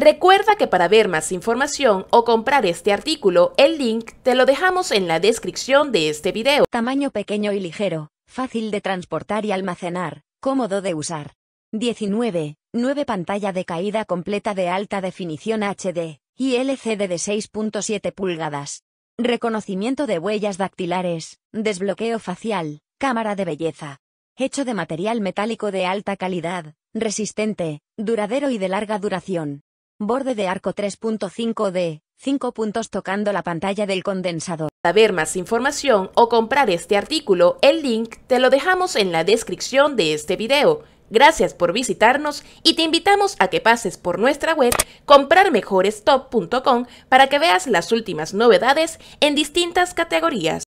Recuerda que para ver más información o comprar este artículo, el link te lo dejamos en la descripción de este video. Tamaño pequeño y ligero, fácil de transportar y almacenar, cómodo de usar. 19. 9 pantalla de caída completa de alta definición HD y LCD de 6.7 pulgadas. Reconocimiento de huellas dactilares, desbloqueo facial, cámara de belleza. Hecho de material metálico de alta calidad, resistente, duradero y de larga duración. Borde de arco 3.5 d 5 puntos tocando la pantalla del condensador. Para ver más información o comprar este artículo, el link te lo dejamos en la descripción de este video. Gracias por visitarnos y te invitamos a que pases por nuestra web comprarmejorestop.com para que veas las últimas novedades en distintas categorías.